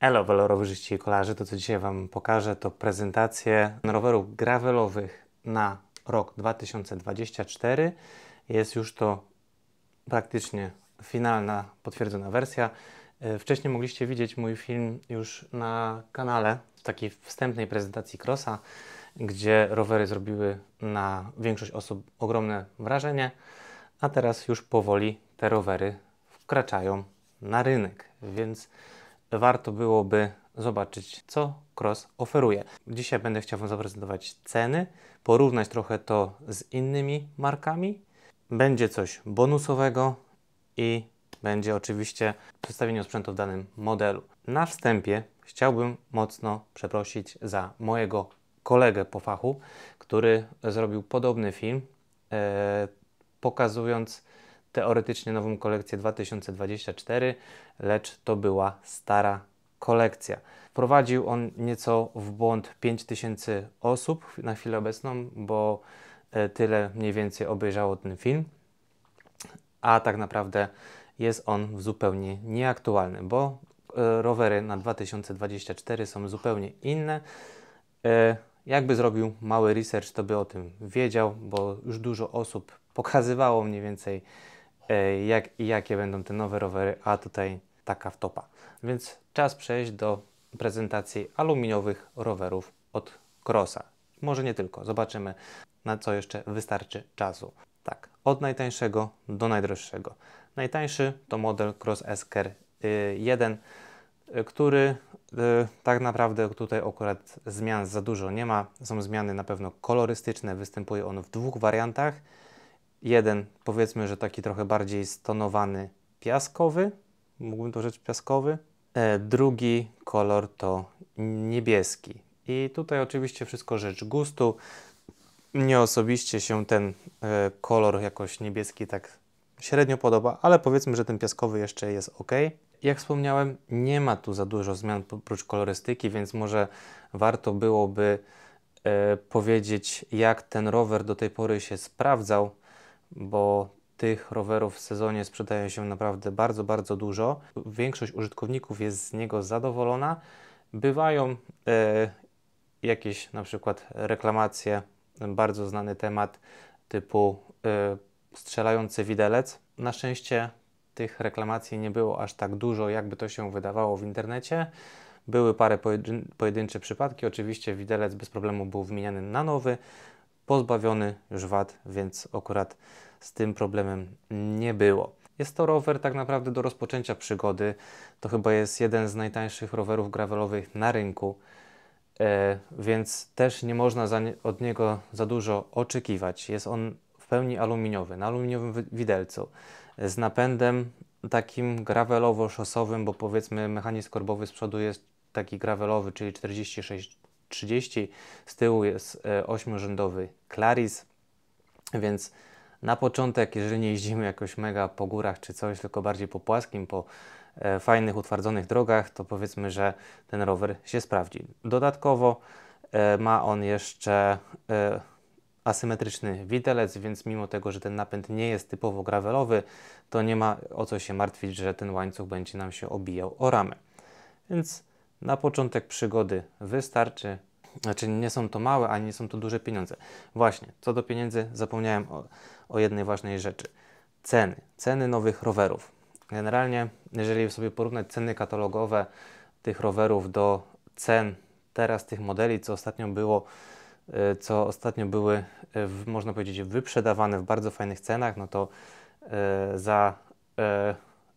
Elo rowerzyści i kolarzy, to co dzisiaj Wam pokażę to prezentację rowerów gravelowych na rok 2024. Jest już to praktycznie finalna, potwierdzona wersja. E, wcześniej mogliście widzieć mój film już na kanale w takiej wstępnej prezentacji Crossa, gdzie rowery zrobiły na większość osób ogromne wrażenie, a teraz już powoli te rowery wkraczają na rynek, więc warto byłoby zobaczyć, co Cross oferuje. Dzisiaj będę chciał Wam zaprezentować ceny, porównać trochę to z innymi markami. Będzie coś bonusowego i będzie oczywiście przedstawienie sprzętu w danym modelu. Na wstępie chciałbym mocno przeprosić za mojego kolegę po fachu, który zrobił podobny film, e, pokazując teoretycznie nową kolekcję 2024, lecz to była stara kolekcja. Wprowadził on nieco w błąd 5000 osób na chwilę obecną, bo e, tyle mniej więcej obejrzało ten film, a tak naprawdę jest on zupełnie nieaktualny, bo e, rowery na 2024 są zupełnie inne. E, jakby zrobił mały research, to by o tym wiedział, bo już dużo osób pokazywało mniej więcej E, jak i jakie będą te nowe rowery, a tutaj taka wtopa. Więc czas przejść do prezentacji aluminiowych rowerów od Crossa. Może nie tylko, zobaczymy na co jeszcze wystarczy czasu. Tak, od najtańszego do najdroższego. Najtańszy to model Cross Esker 1, y, y, który y, tak naprawdę tutaj akurat zmian za dużo nie ma. Są zmiany na pewno kolorystyczne, występuje on w dwóch wariantach – Jeden, powiedzmy, że taki trochę bardziej stonowany piaskowy, mógłbym to rzec piaskowy. E, drugi kolor to niebieski. I tutaj oczywiście wszystko rzecz gustu. Mnie osobiście się ten e, kolor jakoś niebieski tak średnio podoba, ale powiedzmy, że ten piaskowy jeszcze jest ok. Jak wspomniałem, nie ma tu za dużo zmian oprócz kolorystyki, więc może warto byłoby e, powiedzieć, jak ten rower do tej pory się sprawdzał bo tych rowerów w sezonie sprzedaje się naprawdę bardzo, bardzo dużo. Większość użytkowników jest z niego zadowolona. Bywają e, jakieś na przykład reklamacje, bardzo znany temat typu e, strzelający widelec. Na szczęście tych reklamacji nie było aż tak dużo, jakby to się wydawało w internecie. Były parę pojedyn pojedyncze przypadki. Oczywiście widelec bez problemu był wymieniany na nowy, pozbawiony już wad, więc akurat z tym problemem nie było. Jest to rower tak naprawdę do rozpoczęcia przygody. To chyba jest jeden z najtańszych rowerów gravelowych na rynku, e, więc też nie można od niego za dużo oczekiwać. Jest on w pełni aluminiowy, na aluminiowym widelcu, z napędem takim gravelowo-szosowym, bo powiedzmy mechanizm korbowy z przodu jest taki gravelowy, czyli 46 30, z tyłu jest e, ośmiorzędowy Claris, więc na początek, jeżeli nie jeździmy jakoś mega po górach czy coś, tylko bardziej po płaskim, po e, fajnych, utwardzonych drogach, to powiedzmy, że ten rower się sprawdzi. Dodatkowo e, ma on jeszcze asymetryczny widelec, więc mimo tego, że ten napęd nie jest typowo gravelowy, to nie ma o co się martwić, że ten łańcuch będzie nam się obijał o ramę. Więc na początek przygody wystarczy. Znaczy, nie są to małe, ani nie są to duże pieniądze. Właśnie, co do pieniędzy, zapomniałem o, o jednej ważnej rzeczy. Ceny. Ceny nowych rowerów. Generalnie, jeżeli sobie porównać ceny katalogowe tych rowerów do cen teraz tych modeli, co ostatnio było, y, co ostatnio były, y, można powiedzieć, wyprzedawane w bardzo fajnych cenach, no to y, za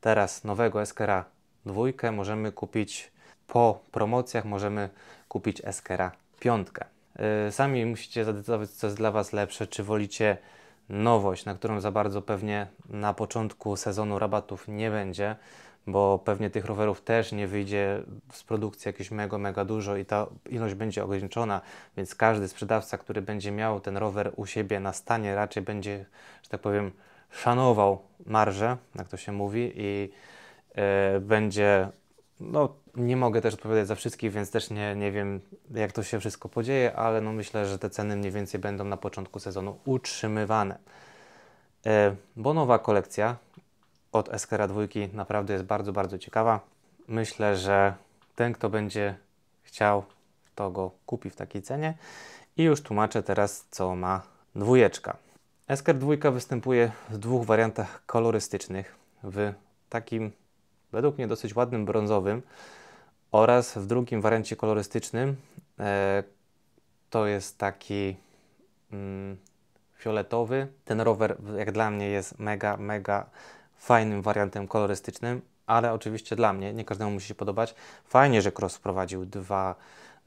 teraz nowego Eskera dwójkę możemy kupić po promocjach możemy kupić Eskera 5. Y, sami musicie zadecydować, co jest dla Was lepsze, czy wolicie nowość, na którą za bardzo pewnie na początku sezonu rabatów nie będzie, bo pewnie tych rowerów też nie wyjdzie z produkcji jakieś mega, mega dużo i ta ilość będzie ograniczona, więc każdy sprzedawca, który będzie miał ten rower u siebie na stanie, raczej będzie, że tak powiem, szanował marżę, jak to się mówi, i y, będzie no, nie mogę też odpowiadać za wszystkich, więc też nie, nie wiem, jak to się wszystko podzieje, ale no myślę, że te ceny mniej więcej będą na początku sezonu utrzymywane. E, bo nowa kolekcja od Eskera 2 naprawdę jest bardzo, bardzo ciekawa. Myślę, że ten, kto będzie chciał, to go kupi w takiej cenie. I już tłumaczę teraz, co ma dwójeczka. Esker 2 występuje w dwóch wariantach kolorystycznych. W takim według mnie dosyć ładnym brązowym oraz w drugim wariancie kolorystycznym e, to jest taki mm, fioletowy. Ten rower jak dla mnie jest mega, mega fajnym wariantem kolorystycznym, ale oczywiście dla mnie, nie każdemu musi się podobać. Fajnie, że Cross wprowadził dwa,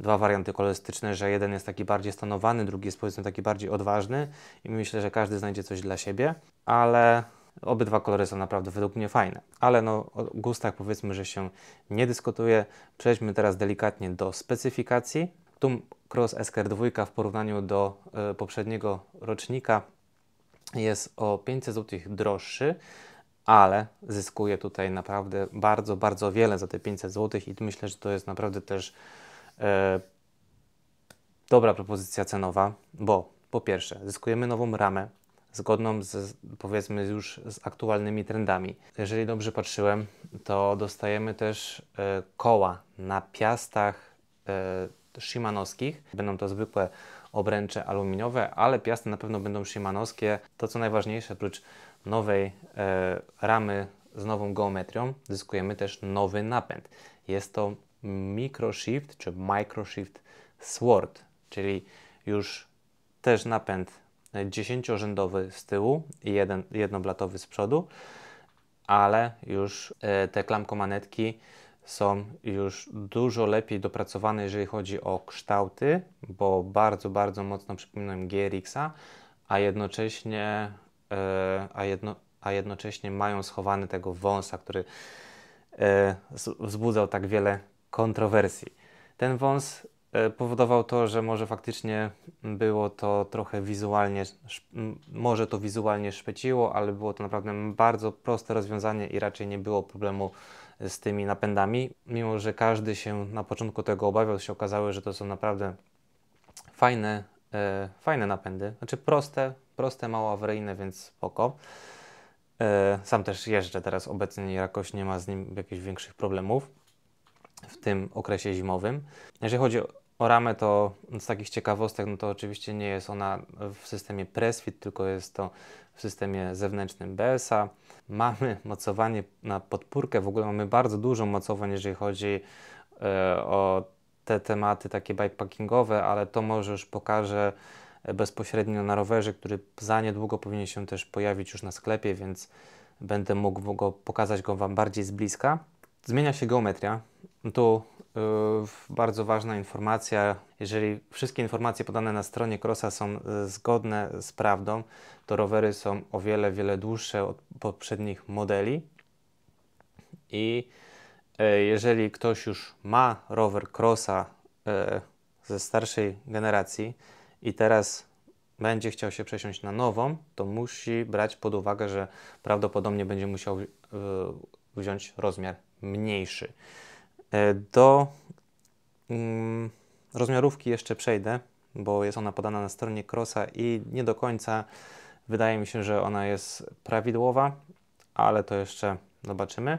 dwa warianty kolorystyczne, że jeden jest taki bardziej stanowany, drugi jest powiedzmy taki bardziej odważny i myślę, że każdy znajdzie coś dla siebie, ale Obydwa kolory są naprawdę według mnie fajne, ale no, o gustach powiedzmy, że się nie dyskutuje. Przejdźmy teraz delikatnie do specyfikacji. Tum Cross SKR 2 w porównaniu do y, poprzedniego rocznika jest o 500 zł droższy, ale zyskuje tutaj naprawdę bardzo, bardzo wiele za te 500 zł i myślę, że to jest naprawdę też y, dobra propozycja cenowa, bo po pierwsze zyskujemy nową ramę, zgodną z, powiedzmy już z aktualnymi trendami. Jeżeli dobrze patrzyłem, to dostajemy też e, koła na piastach e, szymanowskich. Będą to zwykłe obręcze aluminiowe, ale piasty na pewno będą szymanowskie. To co najważniejsze, oprócz nowej e, ramy z nową geometrią, zyskujemy też nowy napęd. Jest to microshift czy microshift sword, czyli już też napęd dziesięciorzędowy z tyłu i jeden, jednoblatowy z przodu, ale już e, te klamkomanetki są już dużo lepiej dopracowane, jeżeli chodzi o kształty, bo bardzo, bardzo mocno przypominają GRX-a, a jednocześnie, e, a, jedno, a jednocześnie mają schowany tego wąsa, który e, wzbudzał tak wiele kontrowersji. Ten wąs E, powodował to, że może faktycznie było to trochę wizualnie, może to wizualnie szpeciło, ale było to naprawdę bardzo proste rozwiązanie i raczej nie było problemu e, z tymi napędami. Mimo, że każdy się na początku tego obawiał, się okazało, że to są naprawdę fajne, e, fajne napędy. Znaczy proste, proste, mało awaryjne, więc spoko. E, sam też jeżdżę teraz obecnie, jakoś nie ma z nim jakichś większych problemów w tym okresie zimowym. Jeżeli chodzi o ramę to z takich ciekawostek, no to oczywiście nie jest ona w systemie PresFit, tylko jest to w systemie zewnętrznym BSA. Mamy mocowanie na podpórkę, w ogóle mamy bardzo dużo mocowań, jeżeli chodzi e, o te tematy takie bikepackingowe, ale to może już pokażę e, bezpośrednio na rowerze, który za niedługo powinien się też pojawić już na sklepie, więc będę mógł go pokazać go Wam bardziej z bliska zmienia się geometria. Tu y, bardzo ważna informacja, jeżeli wszystkie informacje podane na stronie Crossa są y, zgodne z prawdą, to rowery są o wiele, wiele dłuższe od poprzednich modeli i y, jeżeli ktoś już ma rower Crossa ze starszej generacji i teraz będzie chciał się przesiąść na nową, to musi brać pod uwagę, że prawdopodobnie będzie musiał wziąć rozmiar mniejszy. E, do mm, rozmiarówki jeszcze przejdę, bo jest ona podana na stronie Crossa i nie do końca wydaje mi się, że ona jest prawidłowa, ale to jeszcze zobaczymy.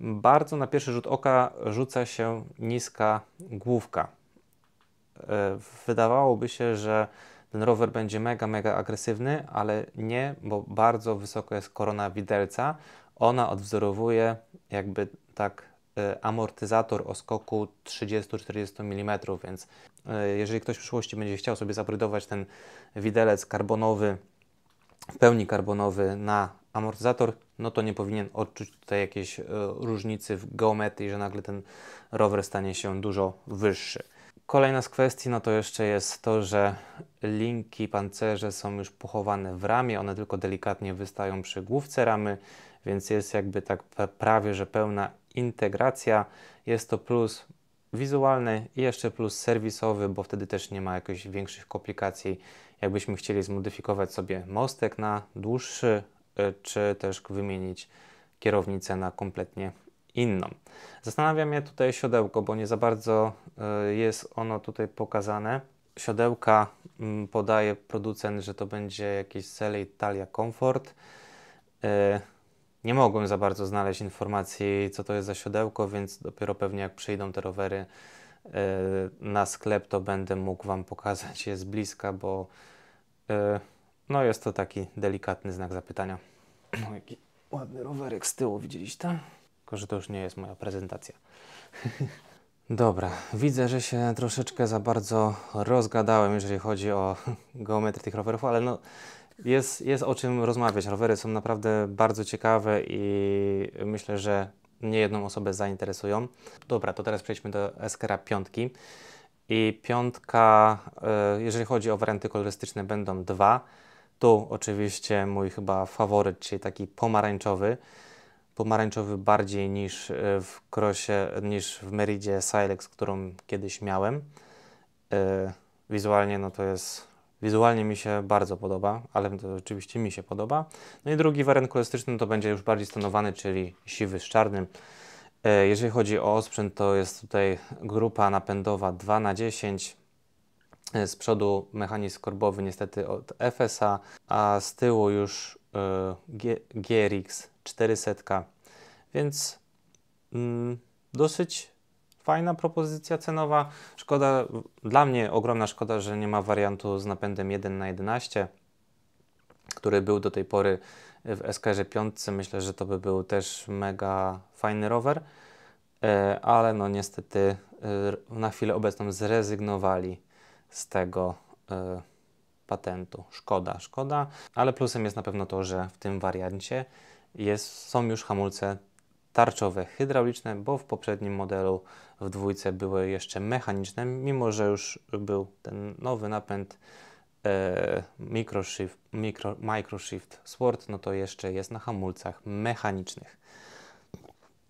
Bardzo na pierwszy rzut oka rzuca się niska główka. E, wydawałoby się, że ten rower będzie mega, mega agresywny, ale nie, bo bardzo wysoko jest korona widelca ona odwzorowuje jakby tak y, amortyzator o skoku 30-40 mm, więc y, jeżeli ktoś w przyszłości będzie chciał sobie zabrydować ten widelec karbonowy, w pełni karbonowy na amortyzator, no to nie powinien odczuć tutaj jakiejś y, różnicy w geometrii, że nagle ten rower stanie się dużo wyższy. Kolejna z kwestii, no to jeszcze jest to, że linki pancerze są już pochowane w ramie, one tylko delikatnie wystają przy główce ramy, więc jest jakby tak prawie, że pełna integracja. Jest to plus wizualny i jeszcze plus serwisowy, bo wtedy też nie ma jakichś większych komplikacji. Jakbyśmy chcieli zmodyfikować sobie mostek na dłuższy, y, czy też wymienić kierownicę na kompletnie inną. Zastanawiam mnie tutaj siodełko, bo nie za bardzo y, jest ono tutaj pokazane. Siodełka mm, podaje producent, że to będzie jakiś Sele Italia Comfort. Y, nie mogłem za bardzo znaleźć informacji, co to jest za siodełko, więc dopiero pewnie jak przyjdą te rowery e, na sklep, to będę mógł Wam pokazać je z bliska, bo e, no jest to taki delikatny znak zapytania. O, no, jaki ładny rowerek z tyłu, widzieliście? Tylko, że to już nie jest moja prezentacja. Dobra, widzę, że się troszeczkę za bardzo rozgadałem, jeżeli chodzi o geometrię tych rowerów, ale no jest, jest o czym rozmawiać. Rowery są naprawdę bardzo ciekawe i myślę, że nie jedną osobę zainteresują. Dobra, to teraz przejdźmy do Eskera piątki. I piątka, e, jeżeli chodzi o warianty kolorystyczne, będą dwa. Tu oczywiście mój chyba faworyt, czyli taki pomarańczowy. Pomarańczowy bardziej niż e, w krosie, niż w Meridzie Silex, którą kiedyś miałem. E, wizualnie no to jest Wizualnie mi się bardzo podoba, ale to oczywiście mi się podoba. No i drugi wariant kolorystyczny no to będzie już bardziej stanowany, czyli siwy z czarnym. E, jeżeli chodzi o osprzęt, to jest tutaj grupa napędowa 2 na 10 e, z przodu mechanizm korbowy niestety od FSA, a z tyłu już e, G GRX 400, więc mm, dosyć fajna propozycja cenowa. Szkoda, dla mnie ogromna szkoda, że nie ma wariantu z napędem 1 na 11 który był do tej pory w SKR 5. Myślę, że to by był też mega fajny rower, e, ale no niestety e, na chwilę obecną zrezygnowali z tego e, patentu. Szkoda, szkoda, ale plusem jest na pewno to, że w tym wariancie jest, są już hamulce tarczowe hydrauliczne, bo w poprzednim modelu w dwójce były jeszcze mechaniczne, mimo że już był ten nowy napęd e, microshift, micro, microshift Sword, no to jeszcze jest na hamulcach mechanicznych.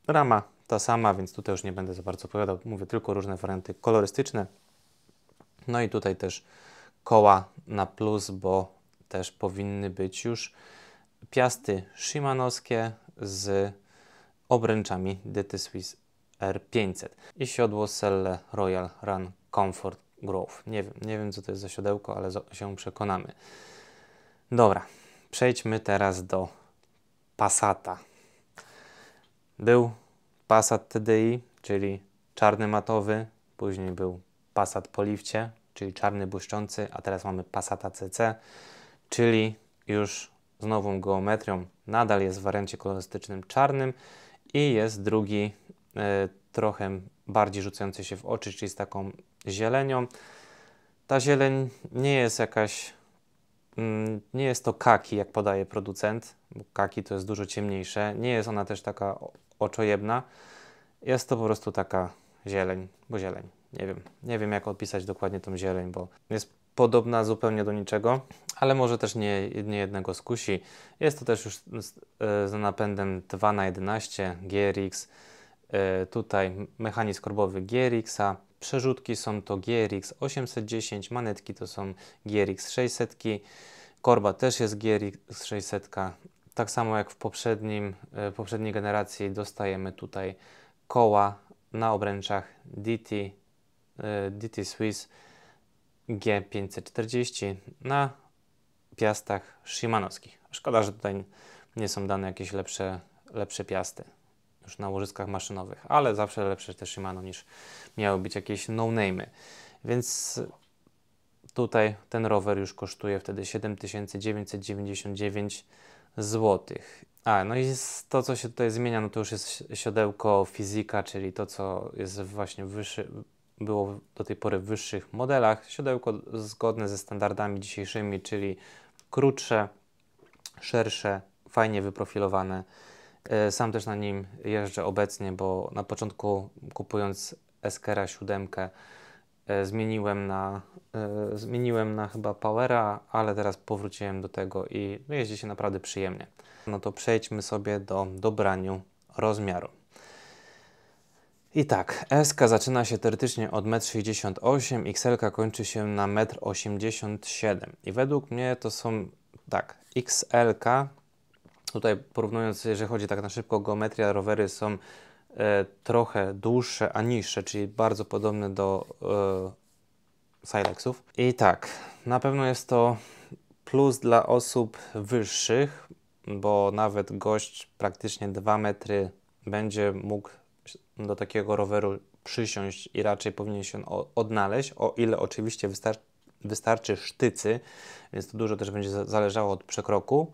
Rama ta sama, więc tutaj już nie będę za bardzo opowiadał, mówię tylko różne warianty kolorystyczne. No i tutaj też koła na plus, bo też powinny być już piasty szymanowskie z obręczami DT Swiss R500 i siodło Selle Royal Run Comfort Grove. Nie wiem, nie wiem co to jest za siodełko, ale się przekonamy. Dobra, przejdźmy teraz do Passata. Był Passat TDI, czyli czarny matowy, później był Passat po lifcie, czyli czarny błyszczący, a teraz mamy Passata CC, czyli już z nową geometrią. Nadal jest w wariancie kolorystycznym czarnym, i jest drugi e, trochę bardziej rzucający się w oczy, czyli z taką zielenią. Ta zieleń nie jest jakaś, mm, nie jest to kaki, jak podaje producent, bo kaki to jest dużo ciemniejsze. Nie jest ona też taka oczojebna. Jest to po prostu taka zieleń, bo zieleń. Nie wiem, nie wiem jak opisać dokładnie tą zieleń, bo jest podobna zupełnie do niczego, ale może też nie, nie jednego skusi. Jest to też już z, e, z napędem 2 na 11 GRX. E, tutaj mechanizm korbowy GRX-a. Przerzutki są to GRX 810, manetki to są GRX 600. Korba też jest GRX 600. Tak samo jak w poprzednim, e, poprzedniej generacji dostajemy tutaj koła na obręczach DT, DT Swiss G540 na piastach szymanowskich. Szkoda, że tutaj nie są dane jakieś lepsze, lepsze piasty już na łożyskach maszynowych, ale zawsze lepsze te Shimano niż miały być jakieś no-name'y. Więc tutaj ten rower już kosztuje wtedy 7999 zł. A, no i to, co się tutaj zmienia, no to już jest siodełko fizyka, czyli to, co jest właśnie wyższy, było do tej pory w wyższych modelach. Siodełko zgodne ze standardami dzisiejszymi, czyli krótsze, szersze, fajnie wyprofilowane. E, sam też na nim jeżdżę obecnie, bo na początku kupując Eskera 7 e, zmieniłem na, e, zmieniłem na chyba Powera, ale teraz powróciłem do tego i no, jeździ się naprawdę przyjemnie. No to przejdźmy sobie do dobraniu rozmiaru. I tak, S zaczyna się teoretycznie od 1,68 m, XL kończy się na 1,87 m. I według mnie to są tak, XL, tutaj porównując, jeżeli chodzi tak na szybko, geometria rowery są e, trochę dłuższe, a niższe, czyli bardzo podobne do e, Silexów. I tak, na pewno jest to plus dla osób wyższych, bo nawet gość praktycznie 2 metry będzie mógł do takiego roweru przysiąść i raczej powinien się odnaleźć, o ile oczywiście wystarczy, wystarczy sztycy, więc to dużo też będzie zależało od przekroku.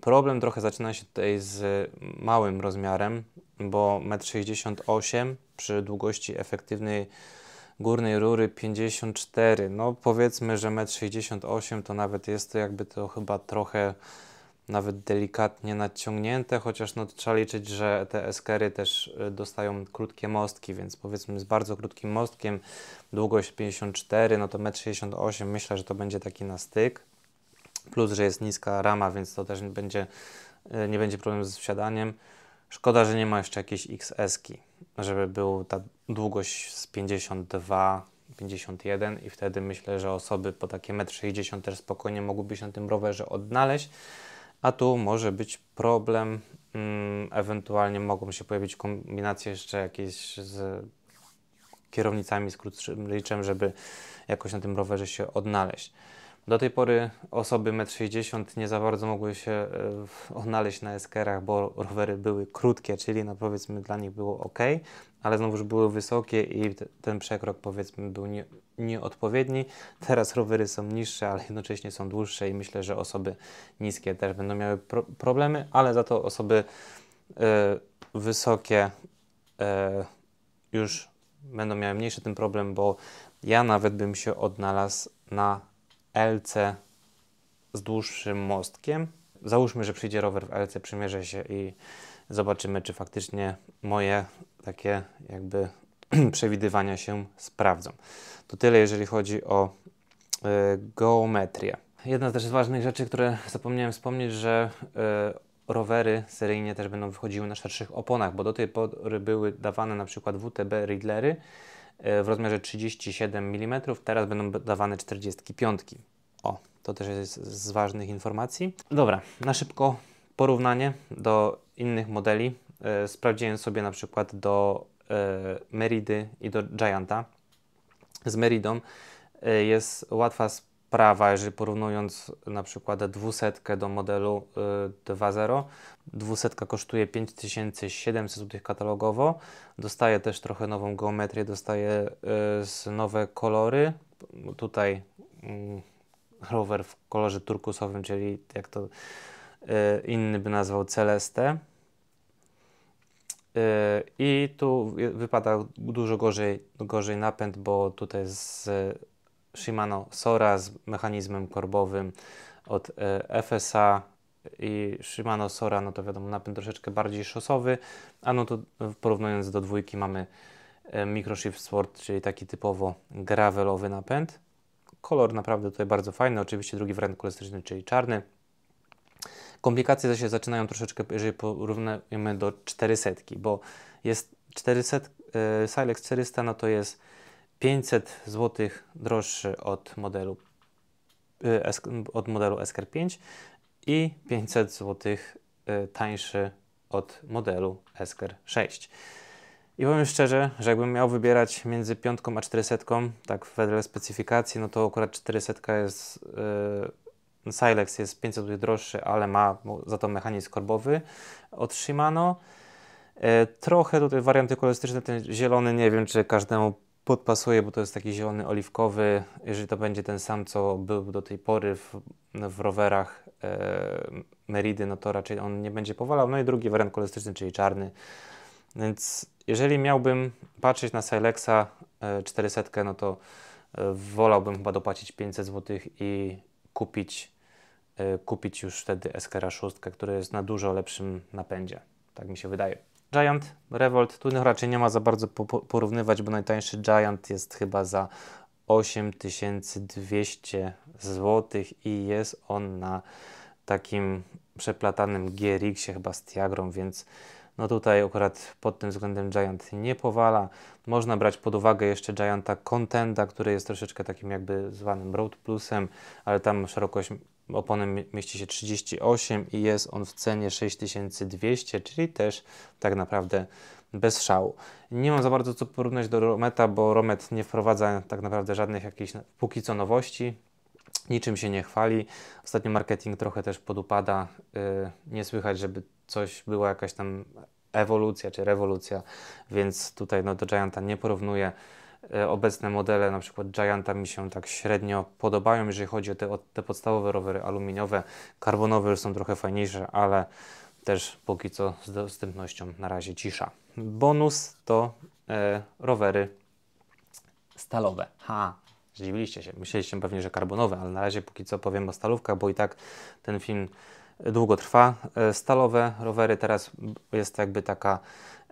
Problem trochę zaczyna się tutaj z małym rozmiarem, bo 1,68 m przy długości efektywnej górnej rury 54. No powiedzmy, że 1,68 m to nawet jest to jakby to chyba trochę nawet delikatnie nadciągnięte, chociaż no, trzeba liczyć, że te eskery też y, dostają krótkie mostki, więc powiedzmy z bardzo krótkim mostkiem, długość 54, no to 1,68 m, myślę, że to będzie taki na styk, plus, że jest niska rama, więc to też będzie, y, nie będzie problem z wsiadaniem. Szkoda, że nie ma jeszcze jakiejś XS-ki, żeby był ta długość z 52 51 i wtedy myślę, że osoby po takie 1,60 m też spokojnie mogłyby się na tym rowerze odnaleźć a tu może być problem, mm, ewentualnie mogą się pojawić kombinacje jeszcze jakieś z kierownicami, z krótszym liczem, żeby jakoś na tym rowerze się odnaleźć. Do tej pory osoby 1,60 m nie za bardzo mogły się e, odnaleźć na eskerach, bo rowery były krótkie, czyli no powiedzmy dla nich było ok, ale znowuż były wysokie i ten przekrok powiedzmy był nie, nieodpowiedni. Teraz rowery są niższe, ale jednocześnie są dłuższe i myślę, że osoby niskie też będą miały pro problemy, ale za to osoby y, wysokie y, już będą miały mniejszy ten problem, bo ja nawet bym się odnalazł na LC z dłuższym mostkiem. Załóżmy, że przyjdzie rower w LC, przymierzę się i zobaczymy, czy faktycznie moje takie jakby przewidywania się sprawdzą. To tyle, jeżeli chodzi o y, geometrię. Jedna z też ważnych rzeczy, które zapomniałem wspomnieć, że y, rowery seryjnie też będą wychodziły na szerszych oponach, bo do tej pory były dawane na przykład WTB Riddlery E, w rozmiarze 37 mm, teraz będą dawane 45. O, to też jest z ważnych informacji. Dobra, na szybko porównanie do innych modeli. E, sprawdziłem sobie na przykład do e, Meridy i do Gianta. Z Meridą jest łatwa prawa, jeżeli porównując na przykład 200 do modelu 2.0. Y, dwusetka kosztuje 5700 zł katalogowo, dostaje też trochę nową geometrię, dostaje y, nowe kolory. Tutaj mm, rower w kolorze turkusowym, czyli jak to y, inny by nazwał celeste. I tu wypada dużo gorzej, gorzej napęd, bo tutaj z Shimano Sora z mechanizmem korbowym od e, FSA i Shimano Sora, no to wiadomo, napęd troszeczkę bardziej szosowy, a no to porównując do dwójki mamy e, Microshift Sport, czyli taki typowo gravelowy napęd. Kolor naprawdę tutaj bardzo fajny, oczywiście drugi wariant kolorystyczny, czyli czarny. Komplikacje zaś się zaczynają troszeczkę, jeżeli porównujemy do 400, bo jest 400, e, Silex 400, no to jest 500 zł droższy od modelu, y, od modelu SKR5 i 500 zł y, tańszy od modelu SKR6. I powiem szczerze, że jakbym miał wybierać między piątką a 400, tak wedle specyfikacji, no to akurat 400 jest, y, Silex jest 500 zł droższy, ale ma za to mechanizm korbowy od Shimano. Trochę tutaj warianty kolorystyczne, ten zielony, nie wiem czy każdemu podpasuje, bo to jest taki zielony, oliwkowy. Jeżeli to będzie ten sam, co był do tej pory w, w rowerach e, Meridy, no to raczej on nie będzie powalał. No i drugi wariant kolorystyczny, czyli czarny. Więc jeżeli miałbym patrzeć na Silexa 400, e, no to e, wolałbym chyba dopłacić 500 zł i kupić, e, kupić już wtedy Eskera 6, który jest na dużo lepszym napędzie. Tak mi się wydaje. Giant, Revolt, tu raczej nie ma za bardzo porównywać, bo najtańszy Giant jest chyba za 8200 zł i jest on na takim przeplatanym GRX-ie chyba z Tiagrą, więc no tutaj akurat pod tym względem Giant nie powala. Można brać pod uwagę jeszcze Gianta Contenda, który jest troszeczkę takim jakby zwanym Road Plusem, ale tam szerokość oponem mieści się 38 i jest on w cenie 6200, czyli też tak naprawdę bez szału. Nie mam za bardzo co porównać do Rometa, bo Romet nie wprowadza tak naprawdę żadnych jakichś póki co nowości. Niczym się nie chwali. Ostatnio marketing trochę też podupada. Y, nie słychać, żeby coś była jakaś tam ewolucja czy rewolucja, więc tutaj no, do Gianta nie porównuję. E, obecne modele, na przykład Gianta, mi się tak średnio podobają, jeżeli chodzi o te, o te podstawowe rowery aluminiowe. Karbonowe już są trochę fajniejsze, ale też póki co z dostępnością na razie cisza. Bonus to e, rowery stalowe. Ha, zdziwiliście się. Myśleliście pewnie, że karbonowe, ale na razie póki co powiem o stalówkach, bo i tak ten film długo trwa. E, stalowe rowery teraz jest jakby taka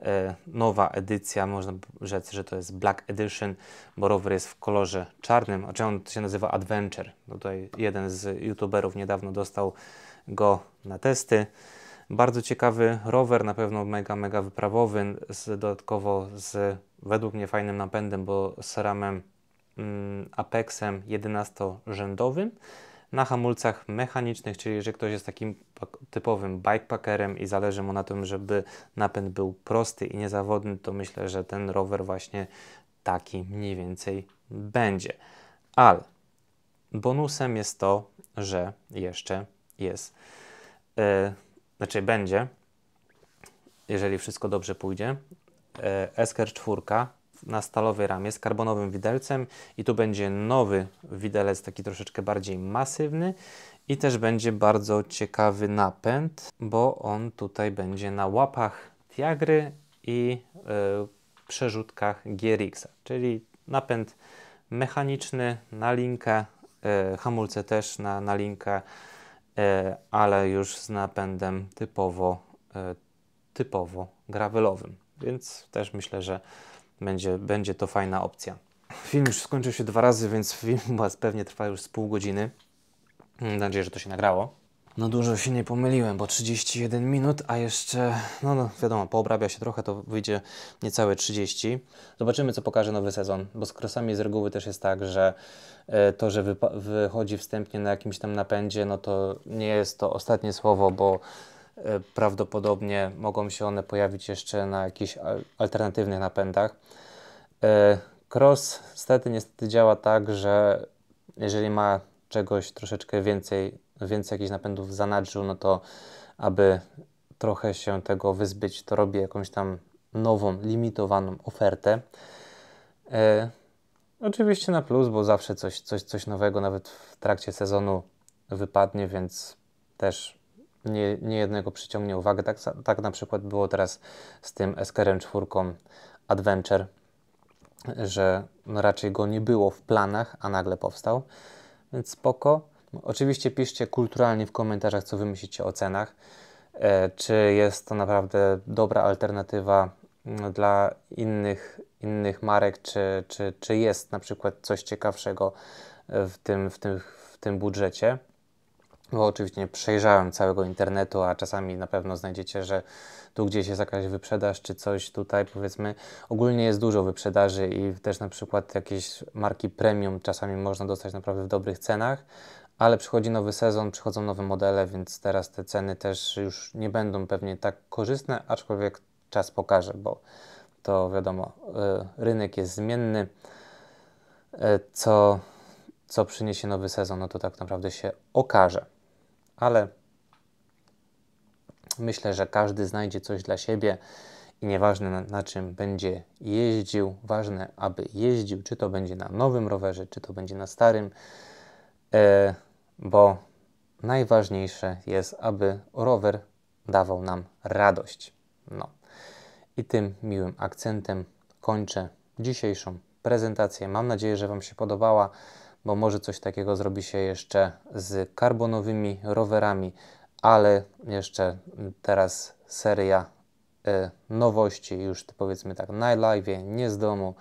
E, nowa edycja, można rzec, że to jest Black Edition, bo rower jest w kolorze czarnym, a czy on się nazywa Adventure. No tutaj jeden z youtuberów niedawno dostał go na testy. Bardzo ciekawy rower, na pewno mega, mega wyprawowy, z, dodatkowo z według mnie fajnym napędem, bo z ramem mm, Apexem 11-rzędowym na hamulcach mechanicznych, czyli jeżeli ktoś jest takim typowym bikepackerem i zależy mu na tym, żeby napęd był prosty i niezawodny, to myślę, że ten rower właśnie taki mniej więcej będzie. Ale bonusem jest to, że jeszcze jest, yy, znaczy będzie, jeżeli wszystko dobrze pójdzie, yy, Esker 4 na stalowej ramie z karbonowym widelcem i tu będzie nowy widelec, taki troszeczkę bardziej masywny i też będzie bardzo ciekawy napęd, bo on tutaj będzie na łapach Tiagry i yy, przerzutkach GRX, czyli napęd mechaniczny na linkę, e, hamulce też na, na linkę, e, ale już z napędem typowo, typowo gravelowym, więc też myślę, że będzie, będzie to fajna opcja. Film już skończył się dwa razy, więc film pewnie trwa już z pół godziny. Mam nadzieję, że to się nagrało. No dużo się nie pomyliłem, bo 31 minut, a jeszcze, no, no wiadomo, poobrabia się trochę, to wyjdzie niecałe 30. Zobaczymy, co pokaże nowy sezon, bo z krosami z reguły też jest tak, że e, to, że wychodzi wstępnie na jakimś tam napędzie, no to nie jest to ostatnie słowo, bo E, prawdopodobnie mogą się one pojawić jeszcze na jakichś alternatywnych napędach. E, cross niestety, niestety działa tak, że jeżeli ma czegoś troszeczkę więcej, więcej jakichś napędów w zanadrzu, no to aby trochę się tego wyzbyć, to robi jakąś tam nową, limitowaną ofertę. E, oczywiście na plus, bo zawsze coś, coś, coś nowego nawet w trakcie sezonu wypadnie, więc też nie, nie jednego przyciągnie uwagę. Tak, tak na przykład było teraz z tym SKR-em 4 Adventure, że raczej go nie było w planach, a nagle powstał. Więc spoko. Oczywiście piszcie kulturalnie w komentarzach, co wy myślicie o cenach. E, czy jest to naprawdę dobra alternatywa mm, dla innych, innych marek, czy, czy, czy jest na przykład coś ciekawszego w tym, w tym, w tym budżecie bo no, oczywiście nie przejrzałem całego internetu, a czasami na pewno znajdziecie, że tu gdzieś jest jakaś wyprzedaż czy coś tutaj, powiedzmy, ogólnie jest dużo wyprzedaży i też na przykład jakieś marki premium czasami można dostać naprawdę w dobrych cenach, ale przychodzi nowy sezon, przychodzą nowe modele, więc teraz te ceny też już nie będą pewnie tak korzystne, aczkolwiek czas pokaże, bo to wiadomo, y, rynek jest zmienny, e, co, co przyniesie nowy sezon, no to tak naprawdę się okaże ale myślę, że każdy znajdzie coś dla siebie i nieważne na, na czym będzie jeździł, ważne, aby jeździł, czy to będzie na nowym rowerze, czy to będzie na starym, e, bo najważniejsze jest, aby rower dawał nam radość. No. I tym miłym akcentem kończę dzisiejszą prezentację. Mam nadzieję, że Wam się podobała bo może coś takiego zrobi się jeszcze z karbonowymi rowerami, ale jeszcze teraz seria y, nowości, już powiedzmy tak na live, nie z domu,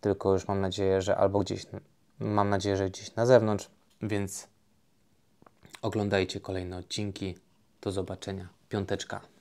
tylko już mam nadzieję, że albo gdzieś, mam nadzieję, że gdzieś na zewnątrz, więc oglądajcie kolejne odcinki. Do zobaczenia. Piąteczka.